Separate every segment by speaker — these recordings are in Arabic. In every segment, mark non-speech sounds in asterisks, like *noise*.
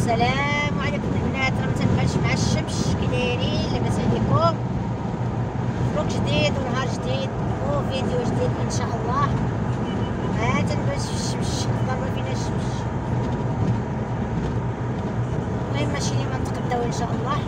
Speaker 1: السلام عليكم البنات راه ما تنفعش مع الشمس كي دايرين لاباس عليكم فلوق جديد ونهار جديد وفيديو جديد ان شاء الله ما تنفعش في الشمس ضربه فينا الشمس المهم ماشي اليوم نتقداو ان شاء الله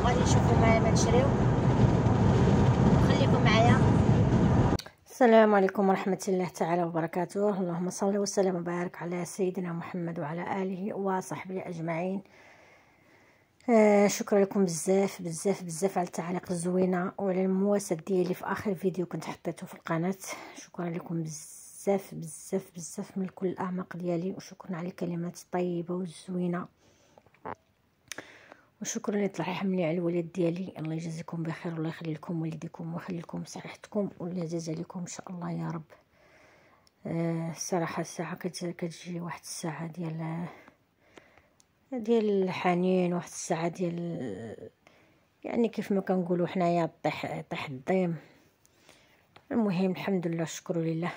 Speaker 1: وغادي نشوفو ما نشريو السلام عليكم ورحمة الله تعالى وبركاته اللهم صل وسلم وبارك على سيدنا محمد وعلى آله وصحبه أجمعين آه شكرا لكم بزاف بزاف بزاف على التعليق الزوينة وعلى المواساة ديالي في آخر فيديو كنت حطيته في القناة شكرا لكم بزاف بزاف بزاف من كل الأعماق ديالي وشكرا على الكلمات الطيبة والزوينة وشكرا يطلع يحملي على الولاد ديالي الله يجازيكم بخير والله يخلي لكم والديكم ويخلي لكم صحتكم واللي جزا لكم ان شاء الله يا رب آه الصراحه الساعه كتجي واحد الساعه ديال ديال الحنين واحد الساعه ديال يعني كيف ما كنقولوا حنايا طيح طيح الضيم المهم الحمد لله شكرا لله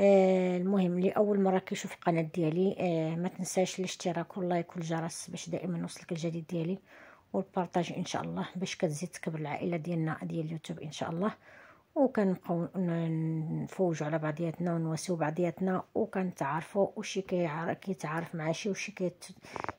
Speaker 1: آه المهم لاول مره كيشوف القناه ديالي آه، ما تنساش الاشتراك واللايك والجرس باش دائما يوصلك الجديد ديالي والبارطاج ان شاء الله باش كتزيد تكبر العائله ديالنا ديال اليوتيوب ان شاء الله وكنبقاو نفوجوا على بعضياتنا ونواسيو بعضياتنا وكنتعرفوا وشي كيتعرف مع شي وشي كيت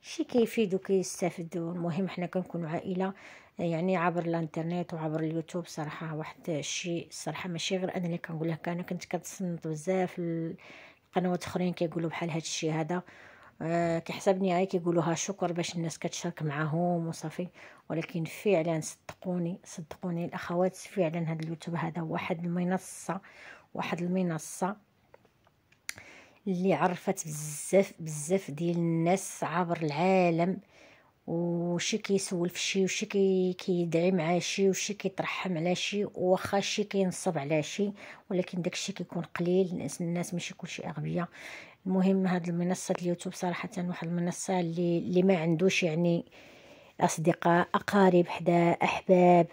Speaker 1: شي كيفيد وكيستافد المهم حنا كنكونوا عائله يعني عبر الانترنت وعبر اليوتيوب صراحه واحد الشيء صراحه ماشي غير انا اللي كنقول لك انا كنت كنتصنت بزاف القنوات اخرين كيقولوا بحال هذا الشيء هذا أه كيحسبني غير كيقولوها شكر باش الناس كتشارك معاهم وصافي ولكن فعلا صدقوني صدقوني الاخوات فعلا هذا اليوتيوب هذا واحد المنصه واحد المنصه اللي عرفت بزاف بزاف ديال الناس عبر العالم وشي كيسول في شي وشي كي كيدعي مع شي وشي كيترحم على شي واخا شي كينصب على شي ولكن داكشي كيكون قليل الناس, الناس ماشي كلشي اغبياء المهم هاد المنصه اليوتيوب صراحه واحد المنصه اللي اللي ما عندوش يعني اصدقاء اقارب حدا احباب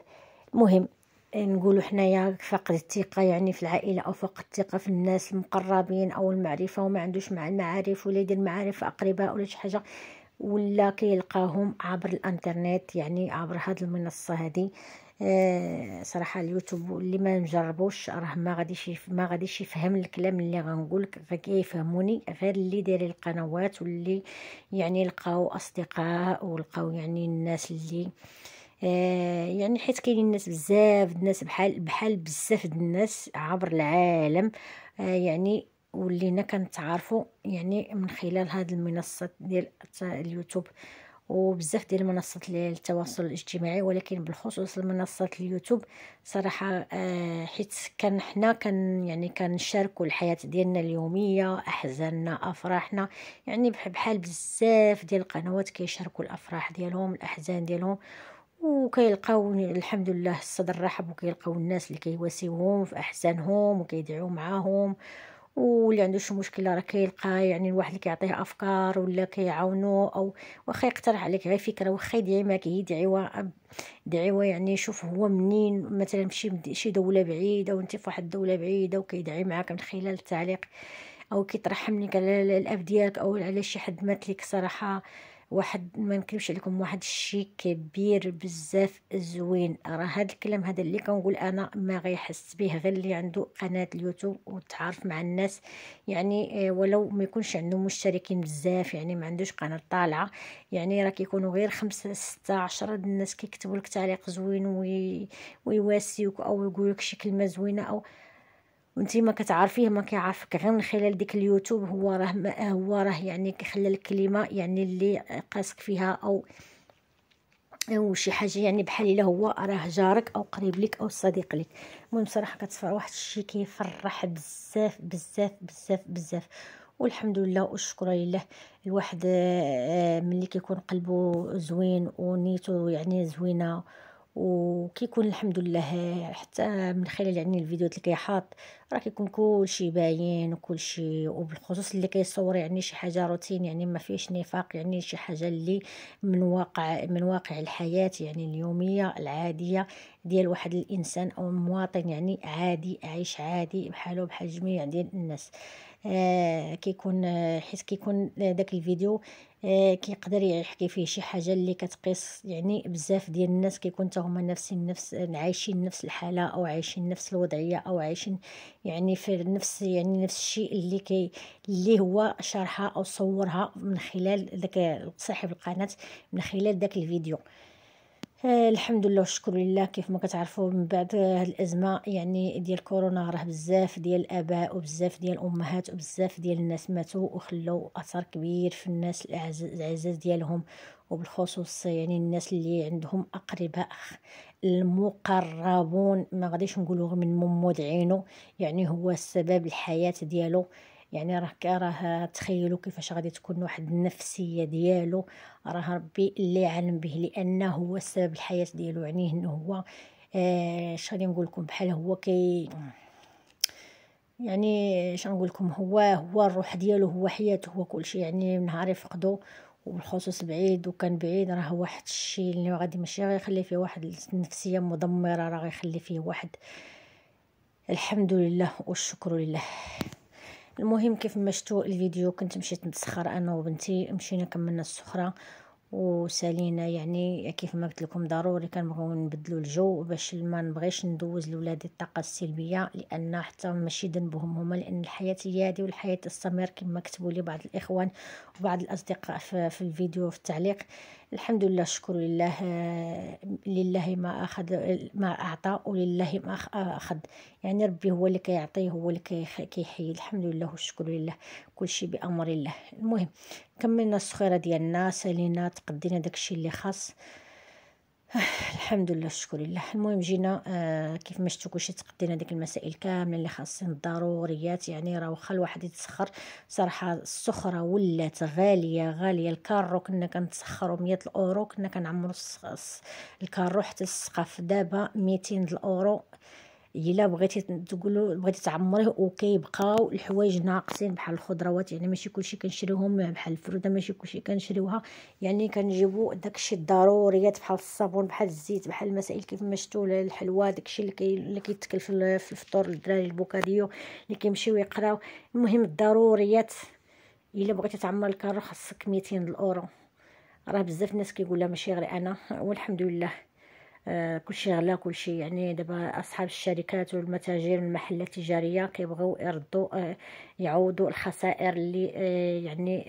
Speaker 1: المهم نقولوا حنايا فقد الثقه يعني في العائله او فقد الثقه في الناس المقربين او المعرفه وما عندوش مع المعارف ولا يدير معارف اقرباء ولا شي حاجه ولا كيلقاهم عبر الانترنت يعني عبر هاد المنصه هذه آه، صراحه اليوتيوب اللي ما نجربوش راه ما غاديش ما غاديش يفهم الكلام اللي غنقولك غير كيفهموني غير اللي داير القنوات واللي يعني لقاو اصدقاء ولقاو يعني الناس اللي آه، يعني حيت كاينين ناس بزاف الناس بحال بحال بزاف الناس عبر العالم آه، يعني ولينا كنتعرفوا يعني من خلال هذه المنصات ديال اليوتيوب وبزاف ديال المنصات للتواصل الاجتماعي ولكن بالخصوص المنصات اليوتيوب صراحه آه حيت كان حنا كان يعني كنشاركوا الحياه ديالنا اليوميه احزاننا افراحنا يعني بحال بزاف ديال القنوات كيشاركوا الافراح ديالهم الاحزان ديالهم وكيلقاو الحمد لله الصدر رحب وكيلقاو الناس اللي كيواسيوهم في احزانهم وكيدعوا معاهم واللي عنده شي مشكله راه كيلقى يعني الواحد اللي كيعطيه افكار ولا كيعاونو او واخا يقترح عليك غير فكره واخا يدعي معاك هي دعوه دعوه يعني شوف هو منين مثلا في شي دوله بعيده وانت في واحد الدوله بعيده وكيدعي معاك من خلال التعليق او كيترحم منك على الاب ديالك او على شي حد مات ليك صراحه واحد ما نكذبش عليكم واحد الشيء كبير بزاف زوين راه هذا الكلام هذا اللي كنقول انا ما غيحس به غير اللي عنده قناه اليوتيوب وتعرف مع الناس يعني آه، ولو ما يكونش عنده مشتركين بزاف يعني ما عندوش قناه طالعه يعني راه كيكونوا غير خمسة ستة عشرة الناس كيكتبوا لك تعليق زوين ويواسيوك او يقولوا لك شي كلمه زوينه او وانت ما كتعرفيه ما كيعرفك غير من خلال ديك اليوتيوب هو راه هو راه يعني كيخلى الكلمه يعني اللي قاسك فيها او او شي حاجه يعني بحال الا هو راه جارك او قريب لك او صديق لك المهم صراحه كتفرح واحد الشيء كيفرح بزاف بزاف بزاف بزاف والحمد لله والشكر لله الواحد آه، ملي كيكون قلبه زوين ونيته يعني زوينه وكيكون الحمد لله حتى من خلال يعني الفيديوهات اللي كيحط راه كيكون كلشي باين وكلشي وبالخصوص اللي كيصور يعني شي حاجه روتين يعني ما فيش نفاق يعني شي حاجه اللي من واقع من واقع الحياه يعني اليوميه العاديه ديال واحد الانسان او مواطن يعني عادي عايش عادي بحاله بحال جميع ديال الناس آه كيكون آه، حيت كيكون آه، داك الفيديو آه كيقدر يحكي فيه شي حاجه اللي كتقيس يعني بزاف ديال الناس كيكون حتى هما نفس نفس عايشين نفس الحاله او عايشين نفس الوضعيه او عايشين يعني في نفس يعني نفس الشيء اللي كي اللي هو شرحها او صورها من خلال داك صاحب القناه من خلال داك الفيديو آه، الحمد لله والشكر لله كيف ما كتعرفوا من بعد آه الازمه يعني ديال كورونا راه بزاف ديال الاباء وبزاف ديال الامهات وبزاف ديال الناس ماتوا وخلوا اثر كبير في الناس العزاز ديالهم وبالخصوص يعني الناس اللي عندهم اقرباء المقربون ما غاديش نقولوا من مم عينه يعني هو السبب الحياه ديالو يعني راه راه تخيلوا كيفاش غادي تكون واحد النفسيه ديالو راه ربي اللي علم به لانه هو سبب الحياه ديالو يعني انه هو آه، اش غادي نقول لكم بحال هو كي يعني اش نقول لكم هو هو الروح ديالو هو حياته هو كل شيء يعني من نهار يفقدو وبالخصوص بعيد وكان بعيد راه واحد الشيء اللي غادي ماشي غيخلي فيه واحد النفسيه مدمره راه غيخلي فيه واحد الحمد لله والشكر لله المهم كيف ما الفيديو كنت مشيت نتسخر انا وبنتي مشينا كملنا السخره وسالينا يعني كيف ما قلت لكم ضروري كنبغيو نبدلو الجو باش ما نبغيش ندوز لولادي الطاقه السلبيه لان حتى ماشي ذنبهم هما لان الحياه هي هذه والحياه تستمر كما كتبوا لي بعض الاخوان وبعض الاصدقاء في, في الفيديو في التعليق الحمد لله شكر لله لله ما اخذ ما اعطى ولله ما اخذ يعني ربي هو اللي كيعطي هو اللي كيحيي الحمد لله والشكر لله كل شيء بامر الله المهم كملنا الصخيرة ديال الناس تقدينا داكشي اللي خاص *sighs* الحمد لله الشكر لله المهم جينا آه، كيف ما شفتوا كلشي تقدينا ديك المسائل كامله اللي خاصين الضروريات يعني راه واخا الواحد يتسخر صراحه السخره ولات غاليه غاليه الكارو كنا كنتسخروا 100 الاورو كنا كنعمروا الكارو حتى السقف دابا 200 الاورو الا بغيتي تقولوا بغيتي تعمريه وكيبقاو الحوايج ناقصين بحال الخضروات يعني ماشي كلشي كنشريوهم بحال الفروده ماشي كلشي كنشريوها يعني كنجيبو داكشي الضروريات بحال الصابون بحال الزيت بحال المسائل كيف ما شفتوا الحلوى داكشي اللي اللي كيتكل في الفطور للدراري البوكاديو اللي كيمشيو يقراو المهم الضروريات الا بغيتي تعمر الكارو خاصك 200 الاورو راه بزاف الناس كيقول لها ماشي غير انا والحمد لله آه، كلشي غلا كلشي يعني دابا اصحاب الشركات والمتاجر والمحلات التجاريه كيبغيو يردوا آه، يعوضوا الخسائر اللي آه، يعني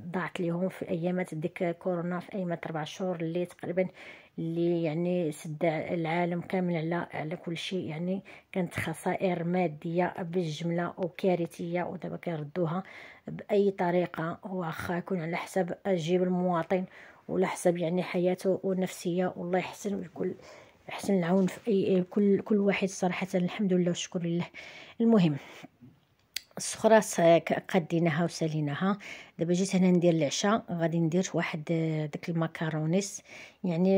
Speaker 1: ضاعت ليهم في ايامات ديك كورونا في ايامات ربع شهور اللي تقريبا اللي يعني سد العالم كامل على على كل شيء يعني كانت خسائر ماديه بالجمله وكارثيه ودابا كيردوها باي طريقه واخا يكون على حساب جيب المواطن ولا حسب يعني حياته ونفسيه والله يحسن الكل يحسن العون في أي كل كل واحد صراحه الحمد لله والشكر لله المهم السخرة قديناها وساليناها دابا جيت هنا ندير العشاء غادي ندير واحد آه، داك المكارونيس يعني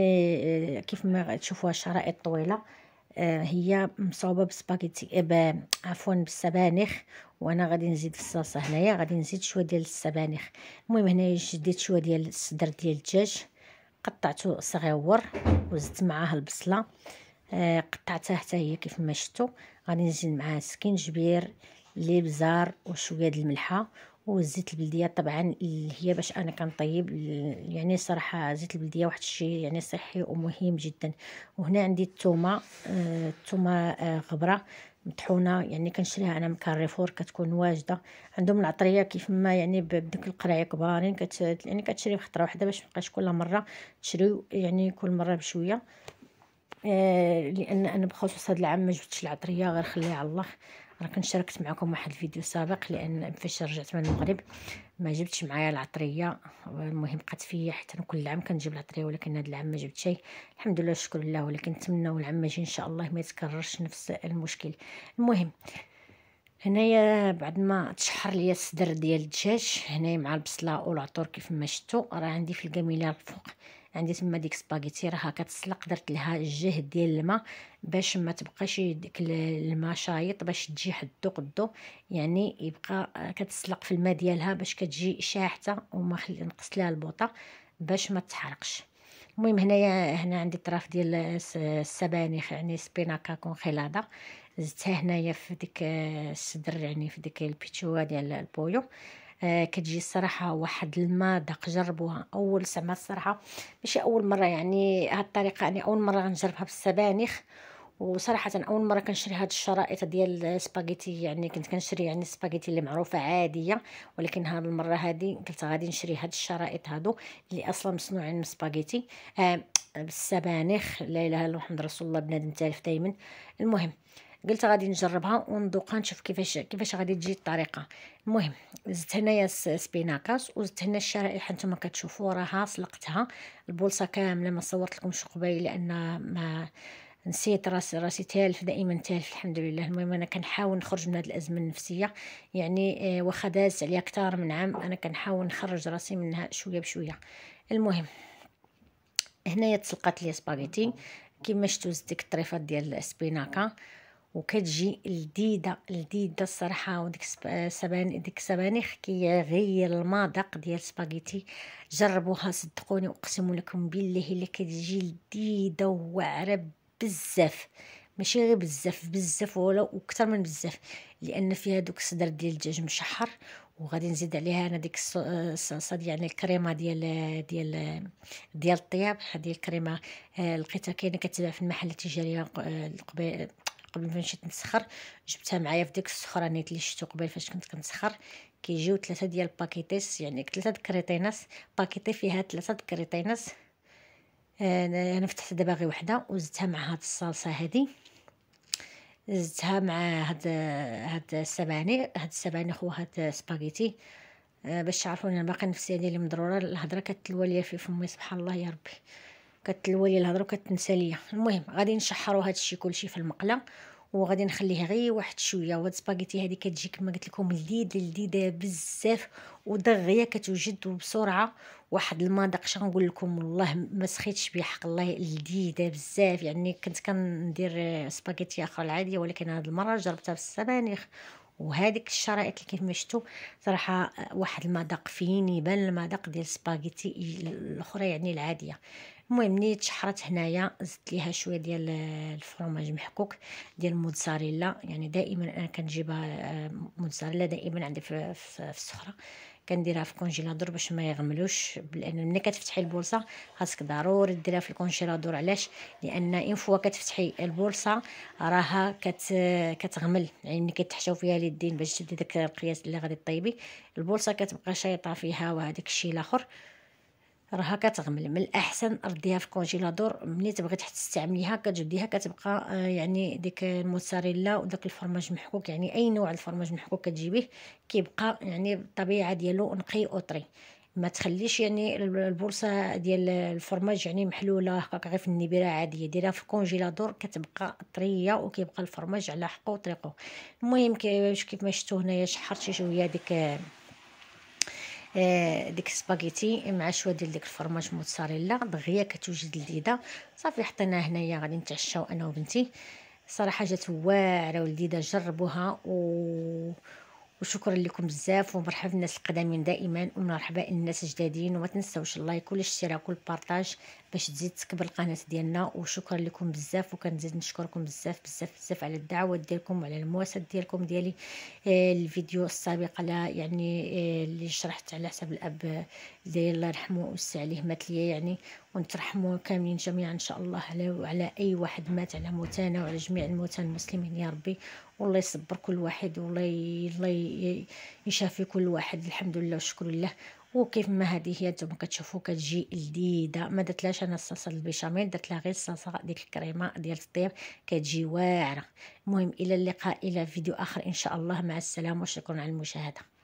Speaker 1: آه، كيف ما تشوفوها شرائط طويله آه، هي مصاوبه بسباكيتي إيه، عفوا بالسبانخ وانا غادي نزيد في الصلصه هنايا غادي نزيد شويه ديال السبانخ المهم هنايا شديت شويه ديال الصدر ديال الدجاج قطعته صغيور وزدت معاه البصله آه، قطعتها حتى هي كيف ما شفتوا غادي نزيد معاه سكينجبير ليبزار وشويه ديال الملحه والزيت البلديه طبعا اللي هي باش انا كنطيب يعني صراحه زيت البلديه واحد الشيء يعني صحي ومهم جدا وهنا عندي الثومه الثومه آه غبره آه، مطحونه يعني كنشريها انا من كاريفور كتكون واجده عندهم العطريه كيف ما يعني بدك القراع كبارين كت يعني كتشري خطره واحده باش ما كل مره تشري يعني كل مره بشويه آه لان انا بخصوص هذا العام ما جبتش العطريه غير خليها على الله راه كنت شاركت معكم واحد الفيديو سابق لان فاش رجعت من المغرب ما جبتش معايا العطريه المهم بقات فيا حتى كل عام كنجيب العطريه ولكن هذا العام ما جبت شيء الحمد لله شكر الله ولكن نتمناو العام ما ان شاء الله ما يتكررش نفس المشكل المهم هنايا بعد ما تشحر ليا الصدر ديال الدجاج هنايا مع البصله والعطور كيف ما شفتوا راه عندي في الكاميله الفوق عندي تما ديك سباغيتي راها كتسلق درت لها الجهد ديال الماء باش ما تبقاش ديك الماء شايط باش تجي حدو قدو يعني يبقى كتسلق في الماء ديالها باش كتجي شاحته وما نقص لها البوطه باش ما تحرقش المهم هنايا هنا عندي طراف ديال السبانخ يعني سبيناكا كونخيلادا زدتها هنايا في ديك الصدر يعني في ديك البيتشوا ديال البويو آه، كتجي الصراحه واحد المذاق جربوها اول زعما الصراحه ماشي اول مره يعني هاد الطريقه انا يعني اول مره غنجربها بالسبانخ وصراحه اول مره كنشري هاد الشرائط ديال السباغيتي يعني كنت كنشري يعني السباغيتي اللي معروفه عاديه ولكن هاد المره هادي قلت غادي نشري هاد الشرائط هادو اللي اصلا مصنوعين من السباغيتي آه بالسبانخ لا اله الا محمد رسول الله بنادم تالف دائما المهم قلت غادي نجربها وندوقها نشوف كيفاش كيفاش غادي تجي الطريقه المهم زدت هنايا السبيناكاس وزدت هنا الشرائح نتوما كتشوفوا راها سلقتها البولصه كامله ما صورت لكمش قبيل لان ما نسيت راسي راسي تالف دائما تالف الحمد لله المهم انا كنحاول نخرج من هذه الازمه النفسيه يعني آه، واخا داز عليا اكثر من عام انا كنحاول نخرج راسي منها شويه بشويه المهم هنايا تسلقات لي سباغيتي كيما شفتوا زدت ديك الطريفات ديال السبيناكه وكتجي لذيذه لذيذه الصراحه وديك سبان ديك سبانخ كيغير المذاق ديال سباغيتي جربوها صدقوني اقسم لكم بالله اللي كتجي لذيذه وواعره بزاف ماشي غير بزاف بزاف ولا وكثر من بزاف لان فيها دوك الصدر ديال الدجاج مشحر وغادي نزيد عليها انا ديك الصلصه ديال يعني الكريمه ديال ديال ديال الطياب هذه الكريمه آه، لقيتها كاينه كتباع في المحل التجاري آه، قبل ما مشيت نسخر جبتها معايا في ديك السخرانيت اللي شفتو قبل فاش كنت كنسخر كيجيو ثلاثه ديال الباكيتيس يعني ثلاثه كريطيناس باكيتي فيها ثلاثه د آه انا فتحت دابا غير وحده وزدتها مع هاد الصلصه هادي زدتها مع هاد هاد السباني هاد السباني خو هاد سباغيتي آه، باش تعرفوا انا باقي نفسي هذه اللي مضروره الهضره كتلوى ليا في فمي سبحان الله يا ربي كتلوى لي الهضره وكتنسى ليا المهم غادي نشحروا هادشي كلشي في المقله وغادي نخليه غير واحد شويه وهاد السباغيتي هذه كتجي كما قلت لكم لذيذه لذيذه بزاف ودغيه كتوجد وبسرعه واحد المذاق غنقول لكم والله ما سخيتش بيه حق الله لذيذه بزاف يعني كنت كندير سباغيتي اخرى العاديه ولكن هاد المره جربتها بالسبانخ وهذيك الشرائط اللي كيف ما شفتوا صراحه واحد المذاق فين يبان المذاق ديال السباغيتي الاخرى يعني العاديه المهم ملي تشحرت هنايا زدت ليها شويه ديال الفرماج محكوك ديال الموتزاريلا يعني دائما انا كنجيبها آه، موتزاريلا دائما عندي في, في, السخره كنديرها في الكونجيلادور باش ما يغملوش لان ملي كتفتحي البولصه خاصك ضروري ديريها في الكونجيلادور علاش لان ان فوا كتفتحي البولصه راها كت كتغمل يعني ملي كتحشاو فيها اليدين باش تدي داك القياس اللي غادي طيبي البولصه كتبقى شايطه فيها وهذاك الشيء الاخر راها كتغمل من الاحسن رديها في الكونجيلادور ملي تبغي تستعمليها كتجبديها كتبقى آه، يعني ديك الموتزاريلا وداك الفرماج محكوك يعني اي نوع الفرماج محكوك كتجيبيه كيبقى يعني الطبيعه ديالو نقي وطري ما تخليش يعني البورصه ديال الفرماج يعني محلوله هكاك غير في النبيره عاديه ديرها في الكونجيلادور كتبقى طريه وكيبقى الفرماج على حقه وطريقه المهم كيف ما شفتوا هنايا شحرت شويه ديك آه ديك السباغيتي مع شويه ديال ديك الفرماج موتزاريلا دغيا كتوجد لذيذه صافي حطيناها هنايا غادي نتعشاو انا وبنتي صراحه جات واعره ولذيذه جربوها و وشكرا لكم بزاف ومرحبا الناس القدامين دائما ومرحبا الناس الجدادين وما تنساوش اللايك والاشتراك والبارطاج باش تزيد تكبر القناه ديالنا وشكرا لكم بزاف وكنزيد نشكركم بزاف بزاف بزاف على الدعوه ديالكم وعلى المواساه ديالكم ديالي آه، الفيديو السابق على يعني آه، اللي شرحت على حساب الاب آه، اللي الله يرحمه ويسع عليه مات ليا يعني ونترحموا كاملين جميعا ان شاء الله على وعلى اي واحد مات على موتانا وعلى جميع الموتى المسلمين يا ربي والله يصبر كل واحد والله الله يشافي كل واحد الحمد لله والشكر لله وكيف ما هذه هي نتوما كتشوفوا كتجي لذيذه ما درتلاش انا الصلصه البيشاميل درت لها غير الصلصه ديك الكريمه ديال الطير كتجي واعره المهم الى اللقاء الى فيديو اخر ان شاء الله مع السلامه وشكرا على المشاهده